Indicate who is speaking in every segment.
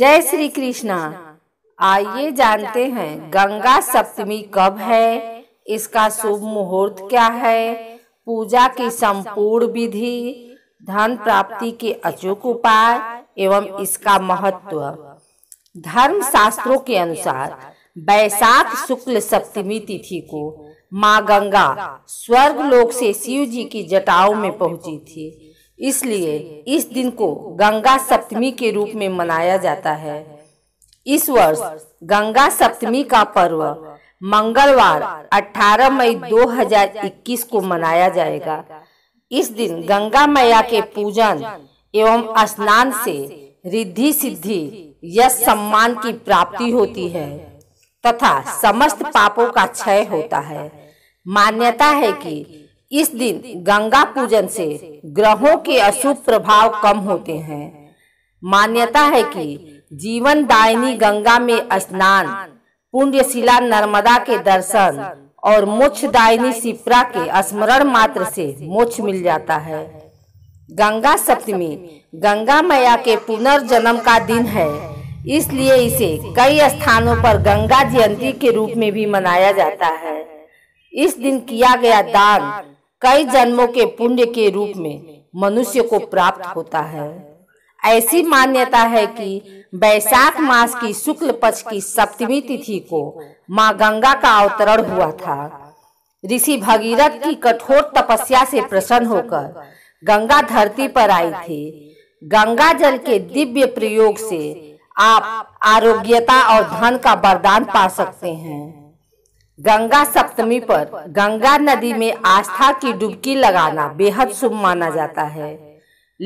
Speaker 1: जय श्री कृष्णा आइए जानते हैं गंगा सप्तमी कब है इसका शुभ मुहूर्त क्या है पूजा की संपूर्ण विधि धन प्राप्ति के अचूक उपाय एवं इसका महत्व धर्म शास्त्रों के अनुसार बैसाख शुक्ल सप्तमी तिथि को माँ गंगा स्वर्ग लोक से शिव जी की जटाओं में पहुंची थी इसलिए इस दिन को गंगा सप्तमी के रूप में मनाया जाता है इस वर्ष गंगा सप्तमी का पर्व मंगलवार 18 मई 2021 को मनाया जाएगा इस दिन गंगा मैया के पूजन एवं स्नान से रिद्धि सिद्धि यश सम्मान की प्राप्ति होती है तथा समस्त पापों का क्षय होता है मान्यता है कि इस दिन गंगा पूजन से ग्रहों के अशुभ प्रभाव कम होते हैं मान्यता है कि जीवन दायनी गंगा में स्नान पुण्यशिला नर्मदा के दर्शन और मोक्ष दायनी सिप्रा के स्मरण मात्र से मोक्ष मिल जाता है गंगा सप्तमी गंगा मैया के पुनर्जन्म का दिन है इसलिए इसे कई स्थानों पर गंगा जयंती के रूप में भी मनाया जाता है इस दिन किया गया दान कई जन्मों के पुण्य के रूप में मनुष्य को प्राप्त होता है ऐसी मान्यता है कि बैसाख मास की शुक्ल पक्ष की सप्तमी तिथि को माँ गंगा का अवतरण हुआ था ऋषि भगीरथ की कठोर तपस्या से प्रसन्न होकर गंगा धरती पर आई थी गंगा जल के दिव्य प्रयोग से आप आरोग्यता और धन का वरदान पा सकते हैं गंगा सप्तमी पर गंगा नदी में आस्था की डुबकी लगाना बेहद शुभ माना जाता है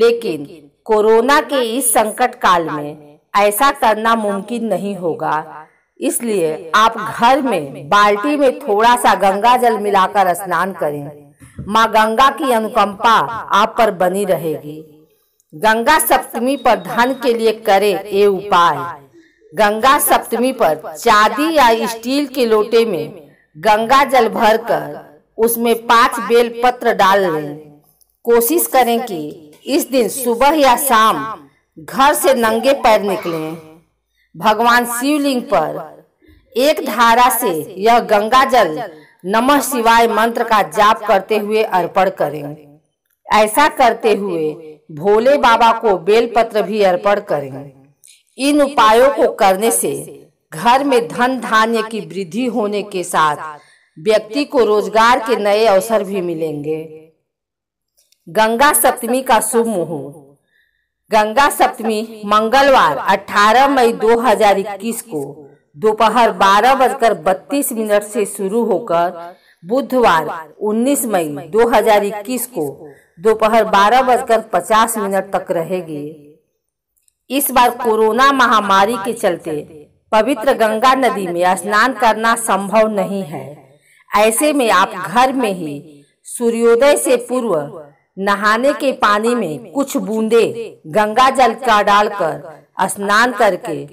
Speaker 1: लेकिन कोरोना के इस संकट काल में ऐसा करना मुमकिन नहीं होगा इसलिए आप घर में बाल्टी में थोड़ा सा गंगा जल मिलाकर स्नान करें माँ गंगा की अनुकंपा आप पर बनी रहेगी गंगा सप्तमी पर धन के लिए करे ये उपाय गंगा सप्तमी पर चांदी या स्टील के लोटे में गंगा जल भर कर उसमें पांच बेल पत्र डाल लें कोशिश करें कि इस दिन सुबह या शाम घर से नंगे पैर निकलें भगवान शिवलिंग पर एक धारा से यह गंगा जल नमः शिवाय मंत्र का जाप करते हुए अर्पण करें ऐसा करते हुए भोले बाबा को बेलपत्र भी अर्पण करें इन उपायों को करने से घर में धन धान्य की वृद्धि होने के साथ व्यक्ति को रोजगार के नए अवसर भी मिलेंगे गंगा सप्तमी का शुभ मुहूर्त गंगा सप्तमी मंगलवार 18 मई 2021 को दोपहर बारह बजकर बत्तीस मिनट से शुरू होकर बुधवार 19 मई 2021 को दोपहर बारह बजकर पचास मिनट तक रहेगी इस बार कोरोना महामारी के चलते पवित्र गंगा नदी में स्नान करना संभव नहीं है ऐसे में आप घर में ही सूर्योदय से पूर्व नहाने के पानी में कुछ बूंदे गंगा जल का डालकर स्नान करके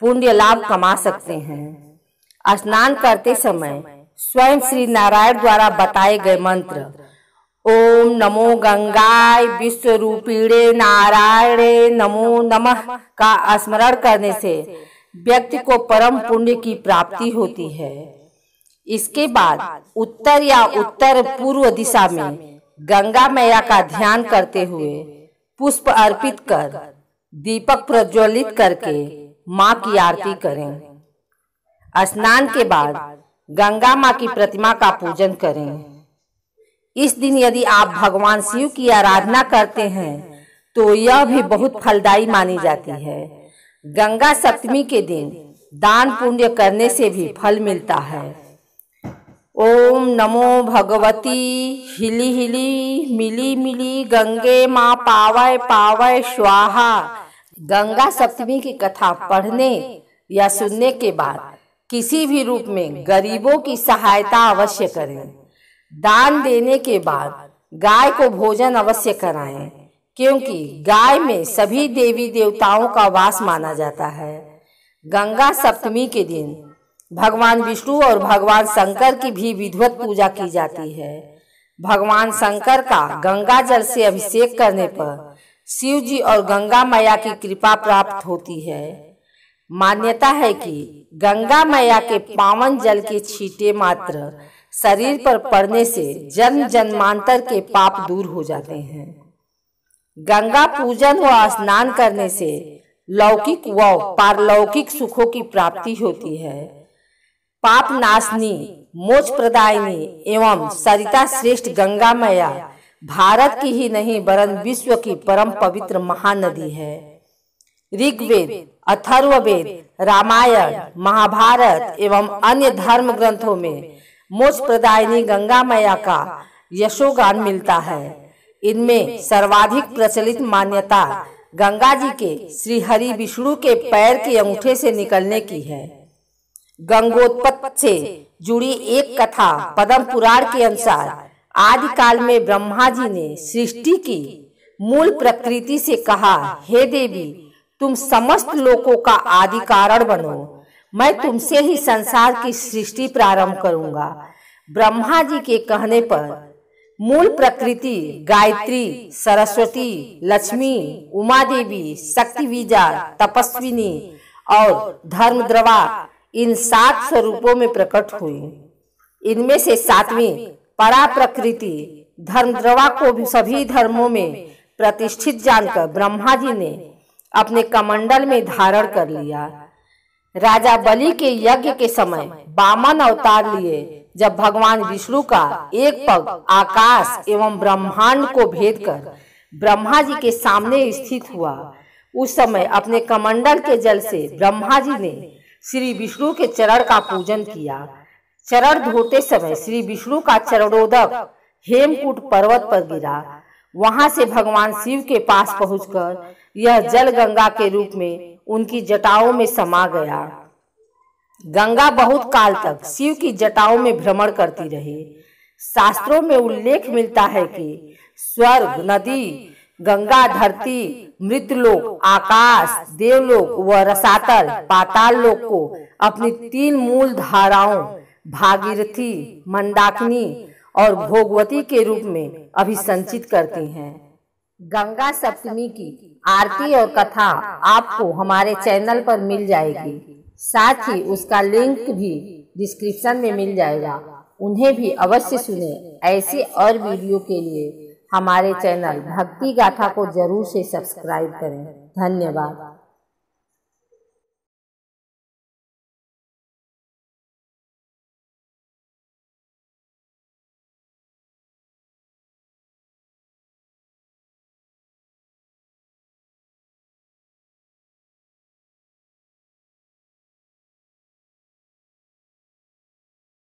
Speaker 1: पुण्य लाभ कमा सकते हैं स्नान करते समय स्वयं श्री नारायण द्वारा बताए गए मंत्र ओम नमो गंगाय विश्व रूपीणे नारायणे नमो नमः का स्मरण करने से व्यक्ति को परम पुण्य की प्राप्ति होती है इसके बाद उत्तर या उत्तर पूर्व दिशा में गंगा मैया का ध्यान करते हुए पुष्प अर्पित कर दीपक प्रज्वलित करके माँ की आरती करें स्नान के बाद गंगा माँ की प्रतिमा का पूजन करें इस दिन यदि आप भगवान शिव की आराधना करते हैं तो यह भी बहुत फलदायी मानी जाती है गंगा सप्तमी के दिन दान पुण्य करने से भी फल मिलता है ओम नमो भगवती हिली हिली मिली मिली गंगे माँ पावय पावय स्वाहा गंगा सप्तमी की कथा पढ़ने या सुनने के बाद किसी भी रूप में गरीबों की सहायता अवश्य करें दान देने के बाद गाय को भोजन अवश्य कराएं क्योंकि गाय में सभी देवी देवताओं का वास माना जाता है गंगा सप्तमी के दिन भगवान विष्णु और भगवान शंकर की भी विधिवत पूजा की जाती है भगवान शंकर का गंगा जल से अभिषेक करने पर शिव जी और गंगा मैया की कृपा प्राप्त होती है मान्यता है कि गंगा मैया के पावन जल के छींटे मात्र शरीर पर पड़ने से जन्म जन्मांतर के पाप दूर हो जाते हैं गंगा पूजन व स्नान करने से लौकिक व पारलौकिक सुखों की प्राप्ति होती है पाप नाशनी मोच प्रदाय एवं सरिता श्रेष्ठ गंगा मैया भारत की ही नहीं वरन विश्व की परम पवित्र महानदी है ऋग्वेद अथर्ववेद रामायण महाभारत एवं अन्य धर्म ग्रंथों में मोक्ष प्रदायनी गंगा मैया का यशोगान मिलता है इनमें सर्वाधिक प्रचलित मान्यता गंगा जी के श्री हरि विष्णु के पैर के अंगूठे से निकलने की है गंगोत्पत से जुड़ी एक कथा पद्म पुराण के अनुसार आदिकाल में ब्रह्मा जी ने सृष्टि की मूल प्रकृति से कहा हे देवी तुम समस्त लोगों का आदि कारण बनो मैं तुमसे ही संसार की सृष्टि प्रारंभ करूंगा ब्रह्मा जी के कहने पर मूल प्रकृति गायत्री सरस्वती लक्ष्मी उमा देवी शक्ति बीजा तपस्विनी और धर्म द्रवा इन सात स्वरूपों में प्रकट हुई इनमें से सातवीं परा प्रकृति धर्म द्रवा को भी सभी धर्मों में प्रतिष्ठित जानकर ब्रह्मा जी ने अपने कमंडल में धारण कर लिया राजा बलि के यज्ञ के समय बामन अवतार लिए जब भगवान विष्णु का एक पग आकाश एवं ब्रह्मांड को भेद कर ब्रह्मा जी के सामने स्थित हुआ उस समय अपने कमंडल के जल से ब्रह्मा जी ने श्री विष्णु के चरण का पूजन किया चरण धोते समय श्री विष्णु का चरणोदक हेमकूट पर्वत पर गिरा वहां से भगवान शिव के पास पहुंचकर यह जल गंगा के रूप में उनकी जटाओं में समा गया गंगा बहुत काल तक शिव की जटाओं में भ्रमण करती रही शास्त्रों में उल्लेख मिलता है कि स्वर्ग नदी गंगा धरती मृतलोक आकाश देवलोक व रसातल पाताल लोक को अपनी तीन मूल धाराओं भागीरथी मंदाकिनी और भोगवती के रूप में अभिसंचित करती हैं गंगा सप्तमी की आरती और कथा आपको हमारे चैनल पर मिल जाएगी साथ ही उसका लिंक भी डिस्क्रिप्शन में मिल जाएगा उन्हें भी अवश्य सुने ऐसे और वीडियो के लिए हमारे चैनल भक्ति गाथा को जरूर से सब्सक्राइब करें धन्यवाद